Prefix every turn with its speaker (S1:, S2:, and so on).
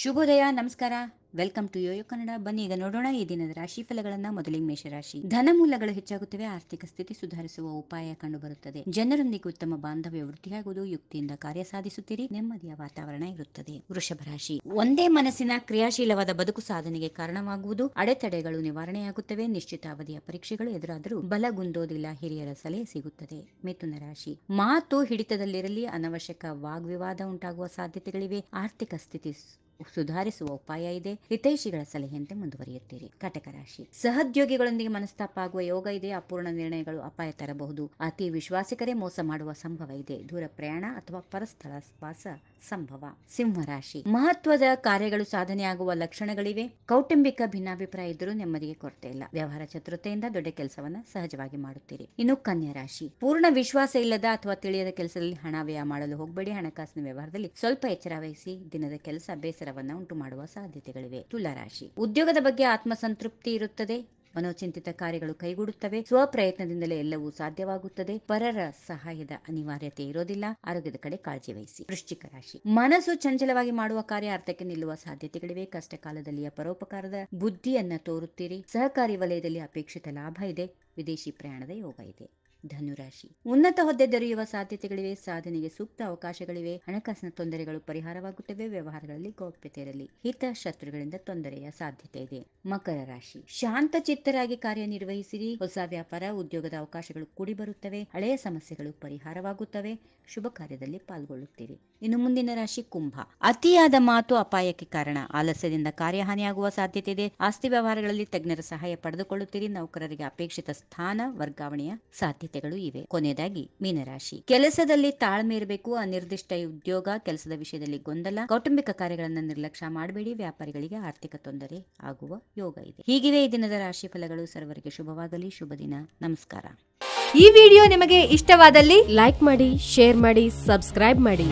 S1: ಶುಭೋದಯ ನಮಸ್ಕಾರ welcome to Yoyo Kannada ಬನ್ನಿ ಈಗ ನೋಡೋಣ ಈ ದಿನದ ರಾಶಿ ಫಲಗಳನ್ನ ಮೊದಲಿಗೆ ಮೇಷರಾಶಿ ಧನ ಮೂಲಗಳು ಹೆಚ್ಚಾಗುತ್ತವೆ ಆರ್ಥಿಕ ಸ್ಥಿತಿ ಸುಧಾರಿಸುವ ಉಪಾಯ ಕಂಡುಬರುತ್ತದೆ ಜನರೊಂದಿಗೆ ಉತ್ತಮ ಬಾಂಧವ್ಯ ವೃದ್ಧಿಯಾಗುವುದು ಯುಕ್ತಿಯಿಂದ ಕಾರ್ಯ ಸಾಧಿಸುತ್ತೀರಿ ನೆಮ್ಮದಿಯ ವಾತಾವರಣ ಇರುತ್ತದೆ ವೃಷಭ ರಾಶಿ ಒಂದೇ ಮನಸ್ಸಿನ ಕ್ರಿಯಾಶೀಲವಾದ ಬದುಕು ಸಾಧನೆಗೆ ಕಾರಣವಾಗುವುದು ಅಡೆತಡೆಗಳು ನಿವಾರಣೆಯಾಗುತ್ತವೆ ನಿಶ್ಚಿತ ಅವಧಿಯ ಪರೀಕ್ಷೆಗಳು ಎದುರಾದರೂ ಬಲಗುಂದೋದಿಲ್ಲ ಹಿರಿಯರ ಸಲಹೆ ಸಿಗುತ್ತದೆ ಮಿಥುನ ರಾಶಿ ಮಾತು ಹಿಡಿತದಲ್ಲಿರಲಿ ಅನವಶ್ಯಕ ವಾಗ್ವಿವಾದ ಉಂಟಾಗುವ ಸಾಧ್ಯತೆಗಳಿವೆ ಆರ್ಥಿಕ ಸ್ಥಿತಿ ಸುಧಾರಿಸುವ ಉಪಾಯ ಇದೆ ಹಿತೈಷಿಗಳ ಸಲಹೆಯಂತೆ ಮುಂದುವರಿಯುತ್ತೀರಿ ಕಟಕ ರಾಶಿ ಸಹೋದ್ಯೋಗಿಗಳೊಂದಿಗೆ ಮನಸ್ತಾಪ ಆಗುವ ಯೋಗ ಇದೆ ಅಪೂರ್ಣ ನಿರ್ಣಯಗಳು ಅಪಾಯ ತರಬಹುದು ಅತಿ ವಿಶ್ವಾಸಿಕರೇ ಮೋಸ ಮಾಡುವ ಸಂಭವ ಇದೆ ದೂರ ಪ್ರಯಾಣ ಅಥವಾ ಪರಸ್ಥಳ ವಾಸ ಸಂಭವ ರಾಶಿ ಮಹತ್ವದ ಕಾರ್ಯಗಳು ಸಾಧನೆಯಾಗುವ ಲಕ್ಷಣಗಳಿವೆ ಕೌಟುಂಬಿಕ ಭಿನ್ನಾಭಿಪ್ರಾಯ ಇದ್ದರೂ ನೆಮ್ಮದಿಗೆ ಕೊರತೆ ಇಲ್ಲ ವ್ಯವಹಾರ ಚತುರತೆಯಿಂದ ದೊಡ್ಡ ಕೆಲಸವನ್ನ ಸಹಜವಾಗಿ ಮಾಡುತ್ತೀರಿ ಇನ್ನು ಕನ್ಯಾ ರಾಶಿ ಪೂರ್ಣ ವಿಶ್ವಾಸ ಇಲ್ಲದ ಅಥವಾ ತಿಳಿಯದ ಕೆಲಸದಲ್ಲಿ ಹಣ ವ್ಯಯ ಮಾಡಲು ಹೋಗಬೇಡಿ ಹಣಕಾಸಿನ ವ್ಯವಹಾರದಲ್ಲಿ ಸ್ವಲ್ಪ ಎಚ್ಚರ ವಹಿಸಿ ದಿನದ ಕೆಲಸ ಬೇಸರ ಉಂಟು ಮಾಡುವ ಸಾಧ್ಯತೆಗಳಿವೆ ತುಲಾರಾಶಿ ಉದ್ಯೋಗದ ಬಗ್ಗೆ ಆತ್ಮಸಂತೃಪ್ತಿ ಇರುತ್ತದೆ ಮನೋಚಿಂತಿತ ಕಾರ್ಯಗಳು ಕೈಗೂಡುತ್ತವೆ ಸ್ವಪ್ರಯತ್ನದಿಂದಲೇ ಎಲ್ಲವೂ ಸಾಧ್ಯವಾಗುತ್ತದೆ ಪರರ ಸಹಾಯದ ಅನಿವಾರ್ಯತೆ ಇರೋದಿಲ್ಲ ಆರೋಗ್ಯದ ಕಡೆ ಕಾಳಜಿ ವಹಿಸಿ ವೃಶ್ಚಿಕ ರಾಶಿ ಮನಸ್ಸು ಚಂಚಲವಾಗಿ ಮಾಡುವ ಕಾರ್ಯ ಅರ್ಥಕ್ಕೆ ನಿಲ್ಲುವ ಸಾಧ್ಯತೆಗಳಿವೆ ಕಷ್ಟ ಕಾಲದಲ್ಲಿಯ ಪರೋಪಕಾರದ ಬುದ್ಧಿಯನ್ನ ತೋರುತ್ತೀರಿ ಸಹಕಾರಿ ವಲಯದಲ್ಲಿ ಅಪೇಕ್ಷಿತ ಲಾಭ ಇದೆ ವಿದೇಶಿ ಪ್ರಯಾಣದ ಯೋಗ ಇದೆ ಧನುರಾಶಿ ಉನ್ನತ ಹುದ್ದೆ ದೊರೆಯುವ ಸಾಧ್ಯತೆಗಳಿವೆ ಸಾಧನೆಗೆ ಸೂಕ್ತ ಅವಕಾಶಗಳಿವೆ ಹಣಕಾಸಿನ ತೊಂದರೆಗಳು ಪರಿಹಾರವಾಗುತ್ತವೆ ವ್ಯವಹಾರಗಳಲ್ಲಿ ಗೌಪ್ಯತೆ ಇರಲಿ ಹಿತ ಶತ್ರುಗಳಿಂದ ತೊಂದರೆಯ ಸಾಧ್ಯತೆ ಇದೆ ಮಕರ ರಾಶಿ ಶಾಂತ ಚಿತ್ತರಾಗಿ ಕಾರ್ಯನಿರ್ವಹಿಸಿರಿ ಹೊಸ ವ್ಯಾಪಾರ ಉದ್ಯೋಗದ ಅವಕಾಶಗಳು ಕೂಡಿ ಬರುತ್ತವೆ ಹಳೆಯ ಸಮಸ್ಯೆಗಳು ಪರಿಹಾರವಾಗುತ್ತವೆ ಶುಭ ಕಾರ್ಯದಲ್ಲಿ ಪಾಲ್ಗೊಳ್ಳುತ್ತೀರಿ ಇನ್ನು ಮುಂದಿನ ರಾಶಿ ಕುಂಭ ಅತಿಯಾದ ಮಾತು ಅಪಾಯಕ್ಕೆ ಕಾರಣ ಆಲಸ್ಯದಿಂದ ಕಾರ್ಯಹಾನಿಯಾಗುವ ಸಾಧ್ಯತೆ ಇದೆ ಆಸ್ತಿ ವ್ಯವಹಾರಗಳಲ್ಲಿ ತಜ್ಞರ ಸಹಾಯ ಪಡೆದುಕೊಳ್ಳುತ್ತೀರಿ ನೌಕರರಿಗೆ ಅಪೇಕ್ಷಿತ ಸ್ಥಾನ ವರ್ಗಾವಣೆಯ ಸಾಧ್ಯತೆ ಸಾಧ್ಯತೆಗಳು ಇವೆ ಕೊನೆಯದಾಗಿ ಮೀನರಾಶಿ ಕೆಲಸದಲ್ಲಿ ತಾಳ್ಮೆ ಇರಬೇಕು ಅನಿರ್ದಿಷ್ಟ ಉದ್ಯೋಗ ಕೆಲಸದ ವಿಷಯದಲ್ಲಿ ಗೊಂದಲ ಕೌಟುಂಬಿಕ ಕಾರ್ಯಗಳನ್ನು ನಿರ್ಲಕ್ಷ್ಯ ಮಾಡಬೇಡಿ ವ್ಯಾಪಾರಿಗಳಿಗೆ ಆರ್ಥಿಕ ತೊಂದರೆ ಆಗುವ ಯೋಗ ಇದೆ ಹೀಗಿವೆ ಈ ದಿನದ ರಾಶಿ ಫಲಗಳು ಸರ್ವರಿಗೆ ಶುಭವಾಗಲಿ ಶುಭ ದಿನ ನಮಸ್ಕಾರ ಈ ವಿಡಿಯೋ ನಿಮಗೆ ಇಷ್ಟವಾದಲ್ಲಿ ಲೈಕ್ ಮಾಡಿ ಶೇರ್ ಮಾಡಿ ಸಬ್ಸ್ಕ್ರೈಬ್ ಮಾಡಿ